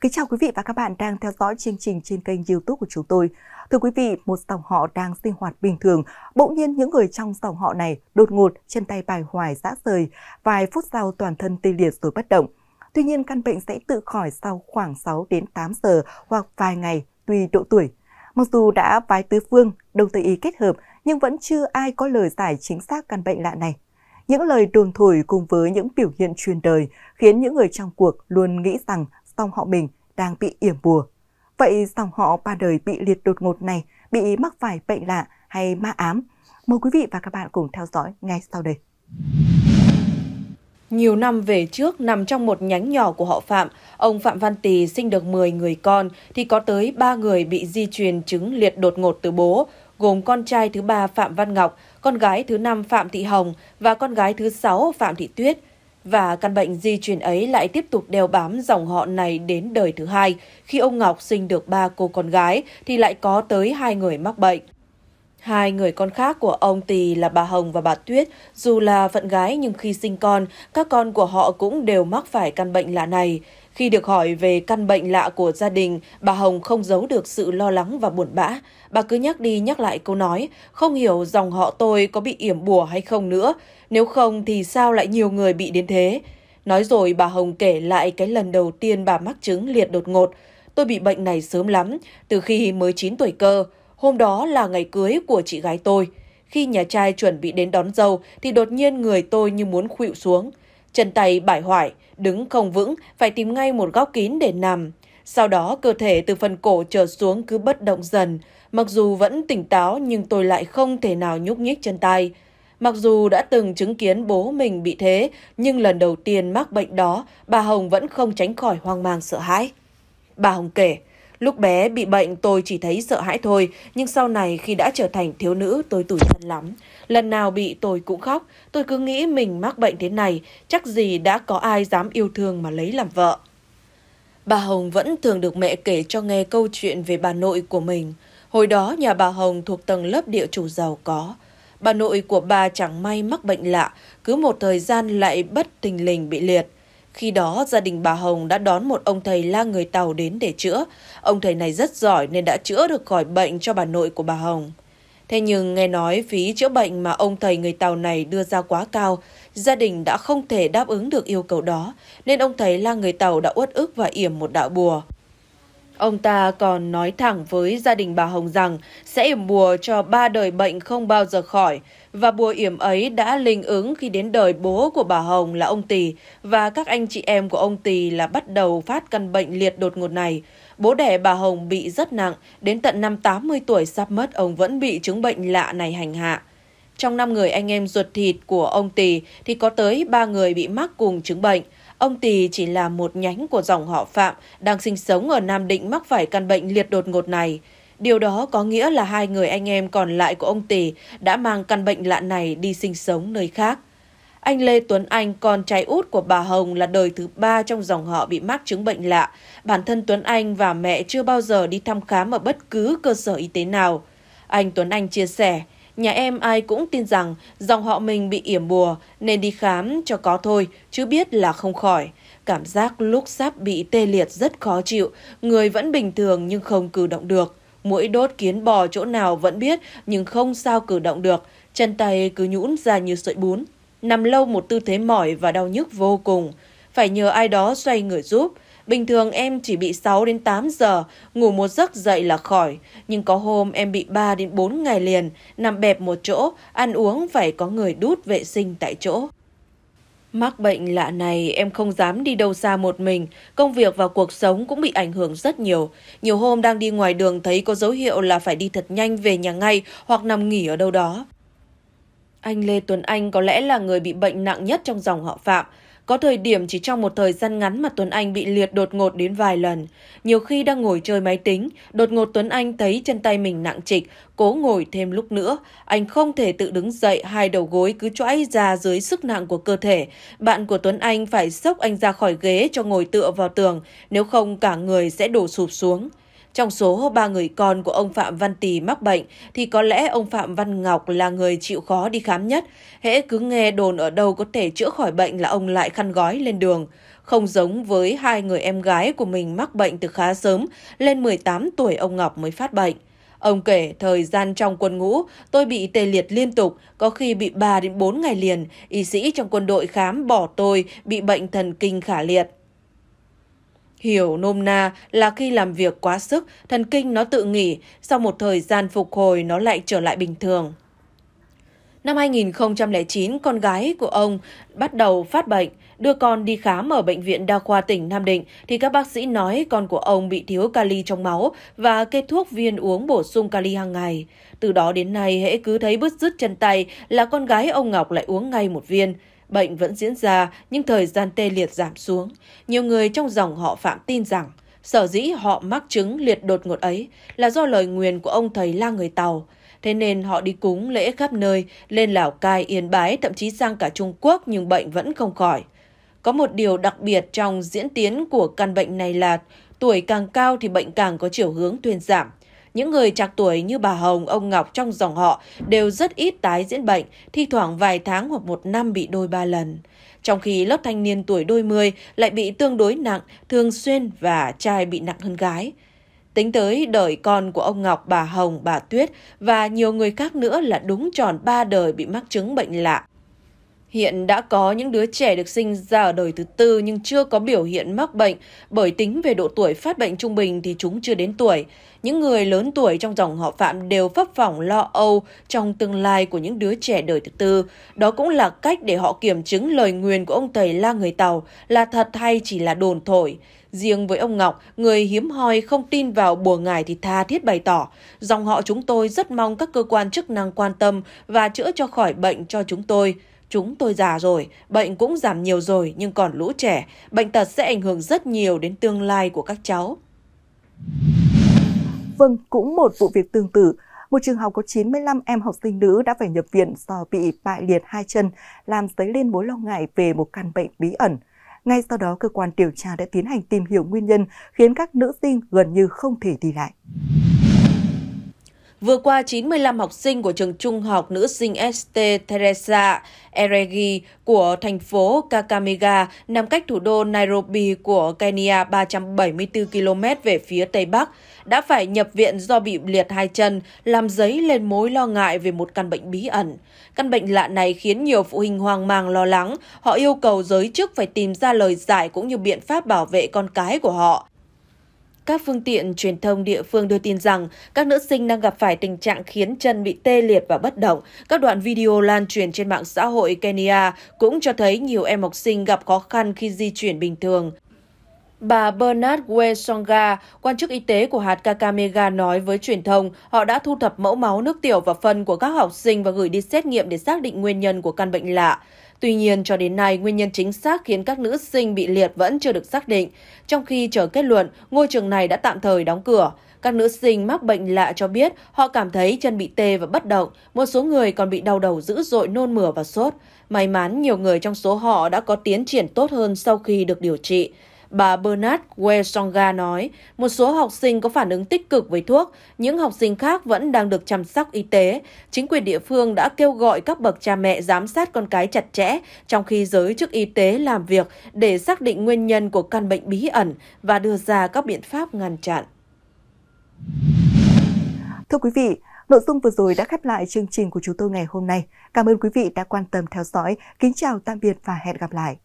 Kính chào quý vị và các bạn đang theo dõi chương trình trên kênh youtube của chúng tôi. Thưa quý vị, một dòng họ đang sinh hoạt bình thường, bỗng nhiên những người trong dòng họ này đột ngột chân tay bài hoài rã rời, vài phút sau toàn thân tê liệt rồi bất động. Tuy nhiên, căn bệnh sẽ tự khỏi sau khoảng 6 đến 8 giờ hoặc vài ngày tùy độ tuổi. Mặc dù đã vái tứ phương, đồng tây y kết hợp, nhưng vẫn chưa ai có lời giải chính xác căn bệnh lạ này. Những lời đồn thổi cùng với những biểu hiện truyền đời khiến những người trong cuộc luôn nghĩ rằng dòng họ mình đang bị yểm bùa. Vậy dòng họ ba đời bị liệt đột ngột này bị mắc phải bệnh lạ hay ma ám? Mời quý vị và các bạn cùng theo dõi ngay sau đây. Nhiều năm về trước, nằm trong một nhánh nhỏ của họ Phạm, ông Phạm Văn Tỳ sinh được 10 người con, thì có tới 3 người bị di truyền chứng liệt đột ngột từ bố, gồm con trai thứ ba Phạm Văn Ngọc, con gái thứ năm Phạm Thị Hồng và con gái thứ sáu Phạm Thị Tuyết và căn bệnh di truyền ấy lại tiếp tục đeo bám dòng họ này đến đời thứ hai. Khi ông Ngọc sinh được ba cô con gái thì lại có tới hai người mắc bệnh. Hai người con khác của ông Tỳ là bà Hồng và bà Tuyết, dù là phận gái nhưng khi sinh con, các con của họ cũng đều mắc phải căn bệnh lạ này. Khi được hỏi về căn bệnh lạ của gia đình, bà Hồng không giấu được sự lo lắng và buồn bã. Bà cứ nhắc đi nhắc lại câu nói, không hiểu dòng họ tôi có bị yểm bùa hay không nữa, nếu không thì sao lại nhiều người bị đến thế. Nói rồi bà Hồng kể lại cái lần đầu tiên bà mắc chứng liệt đột ngột. Tôi bị bệnh này sớm lắm, từ khi mới 9 tuổi cơ. Hôm đó là ngày cưới của chị gái tôi. Khi nhà trai chuẩn bị đến đón dâu thì đột nhiên người tôi như muốn khuỵu xuống chân tay bại hoại, đứng không vững, phải tìm ngay một góc kín để nằm. Sau đó cơ thể từ phần cổ trở xuống cứ bất động dần, mặc dù vẫn tỉnh táo nhưng tôi lại không thể nào nhúc nhích chân tay. Mặc dù đã từng chứng kiến bố mình bị thế, nhưng lần đầu tiên mắc bệnh đó, bà Hồng vẫn không tránh khỏi hoang mang sợ hãi. Bà Hồng kể, Lúc bé bị bệnh tôi chỉ thấy sợ hãi thôi, nhưng sau này khi đã trở thành thiếu nữ tôi tủi thân lắm. Lần nào bị tôi cũng khóc, tôi cứ nghĩ mình mắc bệnh thế này, chắc gì đã có ai dám yêu thương mà lấy làm vợ. Bà Hồng vẫn thường được mẹ kể cho nghe câu chuyện về bà nội của mình. Hồi đó nhà bà Hồng thuộc tầng lớp địa chủ giàu có. Bà nội của bà chẳng may mắc bệnh lạ, cứ một thời gian lại bất tình lình bị liệt. Khi đó, gia đình bà Hồng đã đón một ông thầy la người Tàu đến để chữa. Ông thầy này rất giỏi nên đã chữa được khỏi bệnh cho bà nội của bà Hồng. Thế nhưng nghe nói phí chữa bệnh mà ông thầy người Tàu này đưa ra quá cao, gia đình đã không thể đáp ứng được yêu cầu đó, nên ông thầy la người Tàu đã uất ức và yểm một đạo bùa. Ông ta còn nói thẳng với gia đình bà Hồng rằng sẽ yểm bùa cho ba đời bệnh không bao giờ khỏi và bùa yểm ấy đã linh ứng khi đến đời bố của bà Hồng là ông Tỳ và các anh chị em của ông Tỳ là bắt đầu phát căn bệnh liệt đột ngột này. Bố đẻ bà Hồng bị rất nặng, đến tận năm 80 tuổi sắp mất ông vẫn bị chứng bệnh lạ này hành hạ. Trong năm người anh em ruột thịt của ông Tỳ thì có tới ba người bị mắc cùng chứng bệnh – Ông Tỳ chỉ là một nhánh của dòng họ Phạm đang sinh sống ở Nam Định mắc phải căn bệnh liệt đột ngột này. Điều đó có nghĩa là hai người anh em còn lại của ông Tỳ đã mang căn bệnh lạ này đi sinh sống nơi khác. Anh Lê Tuấn Anh, con trai út của bà Hồng là đời thứ ba trong dòng họ bị mắc chứng bệnh lạ. Bản thân Tuấn Anh và mẹ chưa bao giờ đi thăm khám ở bất cứ cơ sở y tế nào. Anh Tuấn Anh chia sẻ, Nhà em ai cũng tin rằng dòng họ mình bị yểm bùa nên đi khám cho có thôi, chứ biết là không khỏi. Cảm giác lúc sắp bị tê liệt rất khó chịu, người vẫn bình thường nhưng không cử động được. Mũi đốt kiến bò chỗ nào vẫn biết nhưng không sao cử động được, chân tay cứ nhũn ra như sợi bún. Nằm lâu một tư thế mỏi và đau nhức vô cùng, phải nhờ ai đó xoay người giúp. Bình thường em chỉ bị 6 đến 8 giờ, ngủ một giấc dậy là khỏi. Nhưng có hôm em bị 3 đến 4 ngày liền, nằm bẹp một chỗ, ăn uống phải có người đút vệ sinh tại chỗ. Mắc bệnh lạ này em không dám đi đâu xa một mình, công việc và cuộc sống cũng bị ảnh hưởng rất nhiều. Nhiều hôm đang đi ngoài đường thấy có dấu hiệu là phải đi thật nhanh về nhà ngay hoặc nằm nghỉ ở đâu đó. Anh Lê Tuấn Anh có lẽ là người bị bệnh nặng nhất trong dòng họ Phạm. Có thời điểm chỉ trong một thời gian ngắn mà Tuấn Anh bị liệt đột ngột đến vài lần. Nhiều khi đang ngồi chơi máy tính, đột ngột Tuấn Anh thấy chân tay mình nặng trịch, cố ngồi thêm lúc nữa. Anh không thể tự đứng dậy, hai đầu gối cứ choãi ra dưới sức nặng của cơ thể. Bạn của Tuấn Anh phải sốc anh ra khỏi ghế cho ngồi tựa vào tường, nếu không cả người sẽ đổ sụp xuống. Trong số ba người con của ông Phạm Văn Tì mắc bệnh thì có lẽ ông Phạm Văn Ngọc là người chịu khó đi khám nhất. Hễ cứ nghe đồn ở đâu có thể chữa khỏi bệnh là ông lại khăn gói lên đường. Không giống với hai người em gái của mình mắc bệnh từ khá sớm, lên 18 tuổi ông Ngọc mới phát bệnh. Ông kể thời gian trong quân ngũ, tôi bị tê liệt liên tục, có khi bị 3 đến 4 ngày liền. Y sĩ trong quân đội khám bỏ tôi bị bệnh thần kinh khả liệt. Hiểu nôm na là khi làm việc quá sức, thần kinh nó tự nghỉ, sau một thời gian phục hồi nó lại trở lại bình thường. Năm 2009, con gái của ông bắt đầu phát bệnh, đưa con đi khám ở Bệnh viện Đa khoa tỉnh Nam Định thì các bác sĩ nói con của ông bị thiếu kali trong máu và kê thuốc viên uống bổ sung kali hàng ngày. Từ đó đến nay hễ cứ thấy bứt rứt chân tay là con gái ông Ngọc lại uống ngay một viên. Bệnh vẫn diễn ra nhưng thời gian tê liệt giảm xuống. Nhiều người trong dòng họ Phạm tin rằng sở dĩ họ mắc chứng liệt đột ngột ấy là do lời nguyền của ông thầy la người Tàu. Thế nên họ đi cúng lễ khắp nơi, lên Lào Cai, Yên Bái, thậm chí sang cả Trung Quốc nhưng bệnh vẫn không khỏi. Có một điều đặc biệt trong diễn tiến của căn bệnh này là tuổi càng cao thì bệnh càng có chiều hướng thuyên giảm – những người trạc tuổi như bà Hồng, ông Ngọc trong dòng họ đều rất ít tái diễn bệnh, thi thoảng vài tháng hoặc một năm bị đôi ba lần. Trong khi lớp thanh niên tuổi đôi mươi lại bị tương đối nặng, thường xuyên và trai bị nặng hơn gái. Tính tới đời con của ông Ngọc, bà Hồng, bà Tuyết và nhiều người khác nữa là đúng tròn ba đời bị mắc chứng bệnh lạ. Hiện đã có những đứa trẻ được sinh ra ở đời thứ tư nhưng chưa có biểu hiện mắc bệnh, bởi tính về độ tuổi phát bệnh trung bình thì chúng chưa đến tuổi. Những người lớn tuổi trong dòng họ Phạm đều phấp phỏng lo âu trong tương lai của những đứa trẻ đời thứ tư. Đó cũng là cách để họ kiểm chứng lời nguyền của ông thầy La Người Tàu là thật hay chỉ là đồn thổi. Riêng với ông Ngọc, người hiếm hoi không tin vào bùa ngải thì tha thiết bày tỏ, dòng họ chúng tôi rất mong các cơ quan chức năng quan tâm và chữa cho khỏi bệnh cho chúng tôi. Chúng tôi già rồi, bệnh cũng giảm nhiều rồi nhưng còn lũ trẻ, bệnh tật sẽ ảnh hưởng rất nhiều đến tương lai của các cháu. Vâng, cũng một vụ việc tương tự, một trường học có 95 em học sinh nữ đã phải nhập viện do bị bại liệt hai chân, làm dấy lên mối lo ngại về một căn bệnh bí ẩn. Ngay sau đó, cơ quan điều tra đã tiến hành tìm hiểu nguyên nhân khiến các nữ sinh gần như không thể đi lại. Vừa qua, 95 học sinh của trường trung học nữ sinh ST Teresa Eregi của thành phố Kakamega nằm cách thủ đô Nairobi của Kenya 374 km về phía Tây Bắc đã phải nhập viện do bị liệt hai chân, làm dấy lên mối lo ngại về một căn bệnh bí ẩn. Căn bệnh lạ này khiến nhiều phụ huynh hoang mang lo lắng, họ yêu cầu giới chức phải tìm ra lời giải cũng như biện pháp bảo vệ con cái của họ. Các phương tiện truyền thông địa phương đưa tin rằng các nữ sinh đang gặp phải tình trạng khiến chân bị tê liệt và bất động. Các đoạn video lan truyền trên mạng xã hội Kenya cũng cho thấy nhiều em học sinh gặp khó khăn khi di chuyển bình thường. Bà Bernard Wesonga, quan chức y tế của hạt Kakamega nói với truyền thông, họ đã thu thập mẫu máu nước tiểu và phân của các học sinh và gửi đi xét nghiệm để xác định nguyên nhân của căn bệnh lạ. Tuy nhiên, cho đến nay, nguyên nhân chính xác khiến các nữ sinh bị liệt vẫn chưa được xác định. Trong khi chờ kết luận, ngôi trường này đã tạm thời đóng cửa. Các nữ sinh mắc bệnh lạ cho biết họ cảm thấy chân bị tê và bất động, một số người còn bị đau đầu dữ dội nôn mửa và sốt. May mắn nhiều người trong số họ đã có tiến triển tốt hơn sau khi được điều trị. Bà Bernard Wesonga nói, một số học sinh có phản ứng tích cực với thuốc, những học sinh khác vẫn đang được chăm sóc y tế. Chính quyền địa phương đã kêu gọi các bậc cha mẹ giám sát con cái chặt chẽ, trong khi giới chức y tế làm việc để xác định nguyên nhân của căn bệnh bí ẩn và đưa ra các biện pháp ngăn chặn. Thưa quý vị, nội dung vừa rồi đã khép lại chương trình của chúng tôi ngày hôm nay. Cảm ơn quý vị đã quan tâm theo dõi. Kính chào, tạm biệt và hẹn gặp lại.